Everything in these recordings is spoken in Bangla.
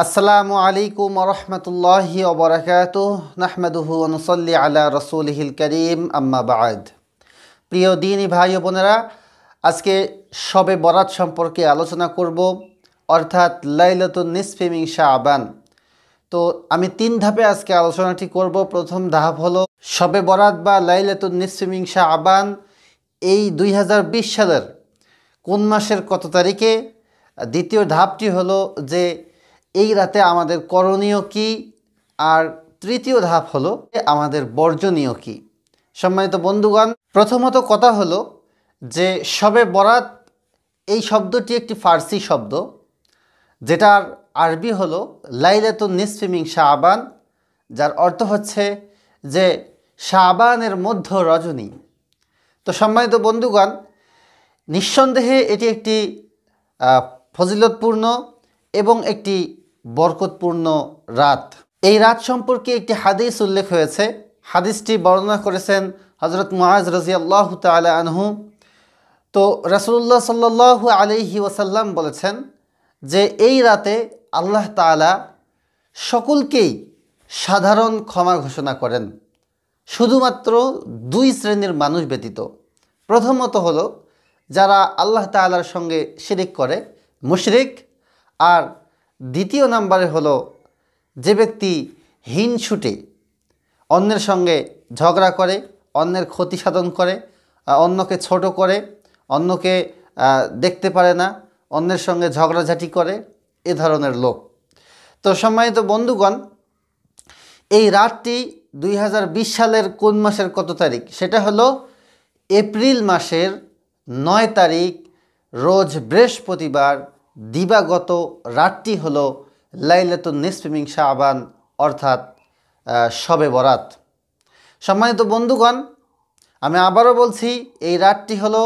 আসসালামু আলাইকুম রহমতুল্লাহি অবরাকাত নাহমেদুহু অনুসল্লি আলা হিল করিম আম্মাবাদ প্রিয় দিনী ভাই বোনেরা আজকে সবে বরাত সম্পর্কে আলোচনা করব অর্থাৎ লাইলাতুন নিসফিমিং শাহবান তো আমি তিন ধাপে আজকে আলোচনাটি করব প্রথম ধাপ হলো শবে বরাত বা লাইলাতুন নিসফিমিং আবান এই দুই সালের কোন মাসের কত তারিখে দ্বিতীয় ধাপটি হলো যে এই রাতে আমাদের করণীয় কি আর তৃতীয় ধাপ হলো আমাদের বর্জনীয় কি সম্মানিত বন্ধুগণ প্রথমত কথা হলো যে শবে বরাত এই শব্দটি একটি ফার্সি শব্দ যেটার আরবি হলো লাইলাতুন নিসফিমিং শাহবান যার অর্থ হচ্ছে যে শাহবানের মধ্য রজনী তো সম্মানিত বন্ধুগণ নিঃসন্দেহে এটি একটি ফজিলতপূর্ণ এবং একটি বরকতপূর্ণ রাত এই রাত সম্পর্কে একটি হাদিস উল্লেখ হয়েছে হাদিসটি বর্ণনা করেছেন হজরত মহাজ রাজি আল্লাহ আনহু তো রাসুল্লাহ সাল্লাহ আলহি ওয়াসাল্লাম বলেছেন যে এই রাতে আল্লাহ তালা সকলকেই সাধারণ ক্ষমা ঘোষণা করেন শুধুমাত্র দুই শ্রেণীর মানুষ ব্যতীত প্রথমত হলো যারা আল্লাহ তালার সঙ্গে শিরিক করে মুশরিক আর দ্বিতীয় নাম্বারে হলো যে ব্যক্তি ছুটে অন্যের সঙ্গে ঝগড়া করে অন্যের ক্ষতি সাধন করে অন্যকে ছোট করে অন্যকে দেখতে পারে না অন্যের সঙ্গে ঝগড়াঝাটি করে এ ধরনের লোক তো সম্মানিত বন্ধুগণ এই রাতটি দুই সালের কোন মাসের কত তারিখ সেটা হলো এপ্রিল মাসের নয় তারিখ রোজ বৃহস্পতিবার দিবাগত রাতটি হল লাইলাত নিসফিমিং শাহবান অর্থাৎ শবে বরাত সম্মানিত বন্ধুগণ আমি আবারও বলছি এই রাতটি হল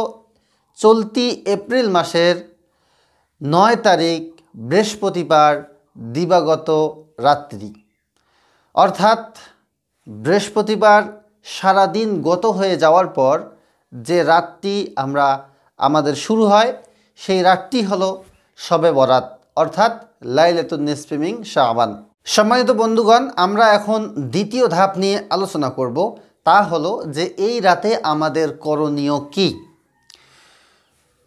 চলতি এপ্রিল মাসের নয় তারিখ বৃহস্পতিবার দিবাগত রাত্রি অর্থাৎ বৃহস্পতিবার সারাদিন গত হয়ে যাওয়ার পর যে রাতটি আমরা আমাদের শুরু হয় সেই রাতটি হলো সবে বরাত অর্থাৎ লাইলাতুন নিসফিমিং শাহবান সম্মানিত বন্ধুগণ আমরা এখন দ্বিতীয় ধাপ নিয়ে আলোচনা করব তা হলো যে এই রাতে আমাদের করণীয় কি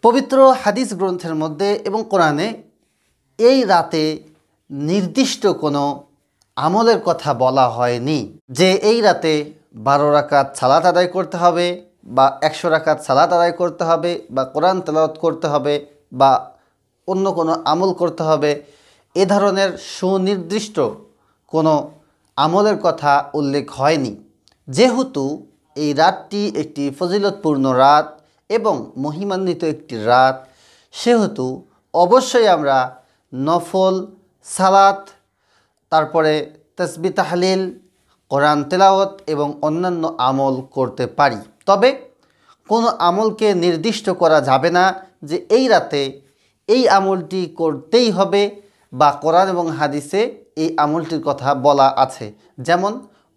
পবিত্র হাদিস গ্রন্থের মধ্যে এবং কোরআনে এই রাতে নির্দিষ্ট কোনো আমলের কথা বলা হয়নি যে এই রাতে বারো রাকাত সালাত আদায় করতে হবে বা একশো রাকাত সালাত আদায় করতে হবে বা কোরআন তেলাওয়াত করতে হবে বা অন্য কোনো আমল করতে হবে এ ধরনের সুনির্দিষ্ট কোনো আমলের কথা উল্লেখ হয়নি যেহেতু এই রাতটি একটি ফজিলতপূর্ণ রাত এবং মহিমান্বিত একটি রাত সেহেতু অবশ্যই আমরা নফল সালাত তারপরে তসবি তাহলিল কোরআন তেলাওয়াত এবং অন্যান্য আমল করতে পারি তবে কোনো আমলকে নির্দিষ্ট করা যাবে না যে এই রাতে এই আমলটি করতেই হবে বা কোরআন এবং হাদিসে এই আমলটির কথা বলা আছে যেমন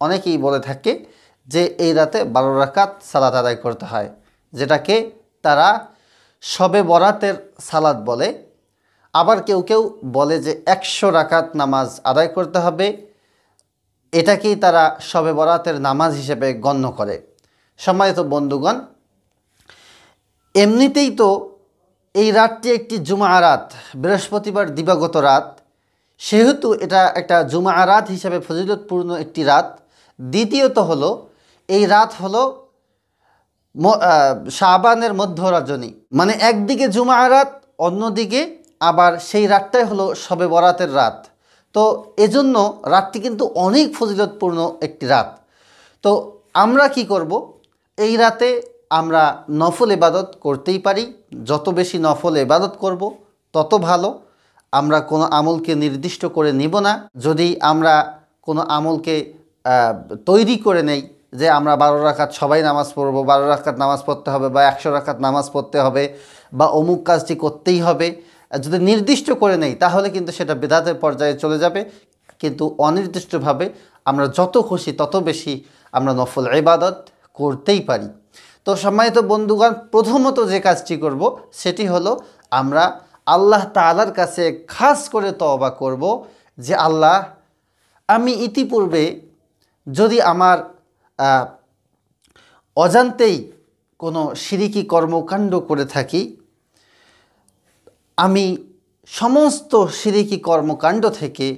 অনেকেই বলে থাকে যে এই রাতে বারো রাকাত সালাদ আদায় করতে হয় যেটাকে তারা সবে বরাতের সালাদ বলে আবার কেউ কেউ বলে যে একশো রাকাত নামাজ আদায় করতে হবে এটাকেই তারা সবে বরাতের নামাজ হিসেবে গণ্য করে তো বন্ধুগণ এমনিতেই তো এই রাতটি একটি জুমা রাত বৃহস্পতিবার দিবাগত রাত সেহেতু এটা একটা জুমা রাত হিসাবে ফজিলতপূর্ণ একটি রাত দ্বিতীয়ত হলো এই রাত হলো শাহবানের মধ্যরাজনী মানে একদিকে জুমা রাত অন্যদিকে আবার সেই রাতটাই হলো সবে বরাতের রাত তো এজন্য রাতটি কিন্তু অনেক ফজিলতপূর্ণ একটি রাত তো আমরা কি করব এই রাতে আমরা নফল এবাদত করতেই পারি যত বেশি নফল এবাদত করব তত ভালো আমরা কোনো আমলকে নির্দিষ্ট করে নিব না যদি আমরা কোনো আমলকে তৈরি করে নেই যে আমরা বারো রাখাত সবাই নামাজ পড়ব বারো রাখাত নামাজ পড়তে হবে বা একশো রাখাত নামাজ পড়তে হবে বা অমুক কাজটি করতেই হবে যদি নির্দিষ্ট করে নেই তাহলে কিন্তু সেটা বেদাতের পর্যায়ে চলে যাবে কিন্তু অনির্দিষ্টভাবে আমরা যত খুশি তত বেশি আমরা নফল এবাদত করতেই পারি তো সম্মানিত বন্ধুগণ প্রথমত যে কাজটি করব সেটি হলো আমরা আল্লাহ তালার কাছে খাস করে তবা করব যে আল্লাহ আমি ইতিপূর্বে যদি আমার অজান্তেই কোনো সিরিকি কর্মকাণ্ড করে থাকি আমি সমস্ত সিরিকি কর্মকাণ্ড থেকে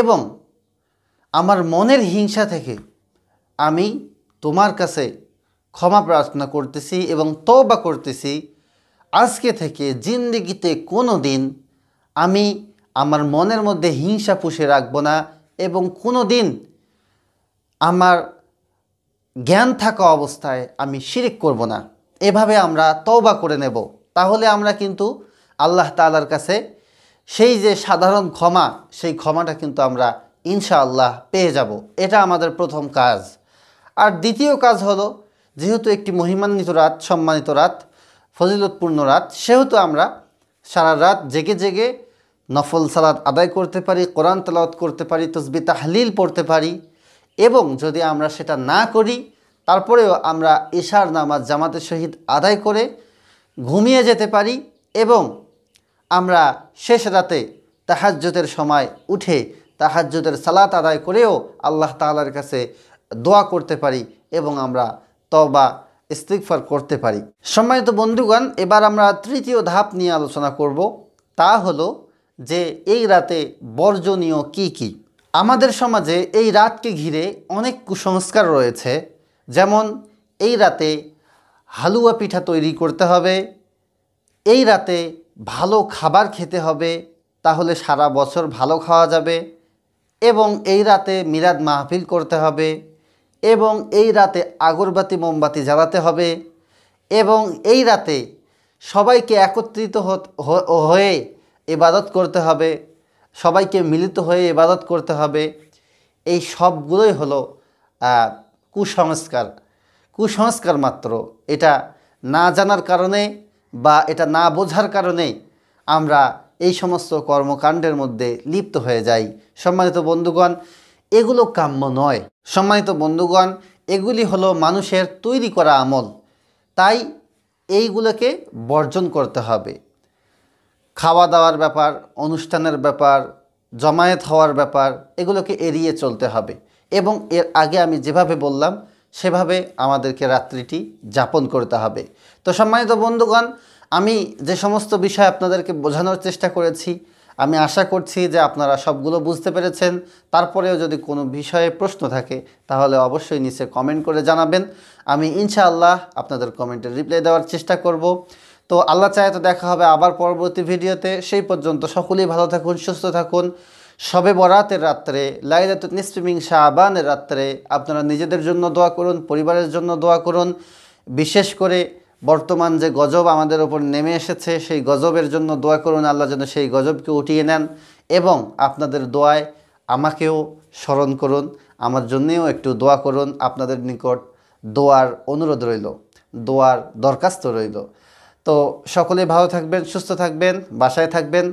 এবং আমার মনের হিংসা থেকে আমি তোমার কাছে ক্ষমা প্রার্থনা করতেছি এবং তওবা করতেছি আজকে থেকে জিন্দিগিতে কোনো দিন আমি আমার মনের মধ্যে হিংসা পুষে রাখব না এবং কোনো দিন আমার জ্ঞান থাকা অবস্থায় আমি শিরিক করব না এভাবে আমরা তওবা করে নেব তাহলে আমরা কিন্তু আল্লাহ তালার কাছে সেই যে সাধারণ ক্ষমা সেই ক্ষমাটা কিন্তু আমরা ইনশাআল্লাহ পেয়ে যাব এটা আমাদের প্রথম কাজ আর দ্বিতীয় কাজ হলো যেহেতু একটি মহিমান্বিত রাত সম্মানিত রাত ফজিলতপূর্ণ রাত সেহেতু আমরা সারা রাত জেগে জেগে নফল সালাদ আদায় করতে পারি কোরআন তেলাওয়াত করতে পারি তসবি তাহলিল পড়তে পারি এবং যদি আমরা সেটা না করি তারপরেও আমরা ইশার নামাজ জামাতের সহিত আদায় করে ঘুমিয়ে যেতে পারি এবং আমরা শেষ রাতে তাহাজ্যতের সময় উঠে তাহাজ্যতের সালাত আদায় করেও আল্লাহ তালার কাছে দোয়া করতে পারি এবং আমরা তবা ইস্তিকফার করতে পারি সম্মানিত বন্ধুগণ এবার আমরা তৃতীয় ধাপ নিয়ে আলোচনা করব তা হলো যে এই রাতে বর্জনীয় কি কি। আমাদের সমাজে এই রাতকে ঘিরে অনেক কুসংস্কার রয়েছে যেমন এই রাতে হালুয়া পিঠা তৈরি করতে হবে এই রাতে ভালো খাবার খেতে হবে তাহলে সারা বছর ভালো খাওয়া যাবে এবং এই রাতে মিরাদ মাহফিল করতে হবে এবং এই রাতে আগরবাতি মোমবাতি জ্বালাতে হবে এবং এই রাতে সবাইকে একত্রিত হয়ে ইবাদত করতে হবে সবাইকে মিলিত হয়ে ইবাদত করতে হবে এই সবগুলোই হলো কুসংস্কার কুসংস্কার মাত্র এটা না জানার কারণে বা এটা না বোঝার কারণে আমরা এই সমস্ত কর্মকাণ্ডের মধ্যে লিপ্ত হয়ে যাই সম্মানিত বন্ধুগণ এগুলো কাম্য নয় সম্মানিত বন্ধুগণ এগুলি হলো মানুষের তৈরি করা আমল তাই এইগুলোকে বর্জন করতে হবে খাওয়া দাওয়ার ব্যাপার অনুষ্ঠানের ব্যাপার জমায়েত হওয়ার ব্যাপার এগুলোকে এড়িয়ে চলতে হবে এবং এর আগে আমি যেভাবে বললাম সেভাবে আমাদেরকে রাত্রিটি যাপন করতে হবে তো সম্মানিত বন্ধুগণ আমি যে সমস্ত বিষয় আপনাদেরকে বোঝানোর চেষ্টা করেছি আমি আশা করছি যে আপনারা সবগুলো বুঝতে পেরেছেন তারপরেও যদি কোনো বিষয়ে প্রশ্ন থাকে তাহলে অবশ্যই নিচে কমেন্ট করে জানাবেন আমি ইনশাআল্লাহ আপনাদের কমেন্টের রিপ্লাই দেওয়ার চেষ্টা করব তো আল্লাহ চায় তো দেখা হবে আবার পরবর্তী ভিডিওতে সেই পর্যন্ত সকলেই ভালো থাকুন সুস্থ থাকুন সবে বরাতের রাত্রে লাইলাত নিসমিং শাহবানের রাত্রে আপনারা নিজেদের জন্য দোয়া করুন পরিবারের জন্য দোয়া করুন বিশেষ করে বর্তমান যে গজব আমাদের ওপর নেমে এসেছে সেই গজবের জন্য দোয়া করুন আল্লাহ যেন সেই গজবকে উঠিয়ে নেন এবং আপনাদের দোয়ায় আমাকেও স্মরণ করুন আমার জন্যেও একটু দোয়া করুন আপনাদের নিকট দোয়ার অনুরোধ রইল দোয়ার দরখাস্ত রইল তো সকলে ভালো থাকবেন সুস্থ থাকবেন বাসায় থাকবেন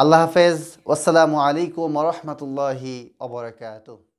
আল্লাহ হাফেজ আসসালামু আলাইকুম রহমতুল্লাহি অবরাকাত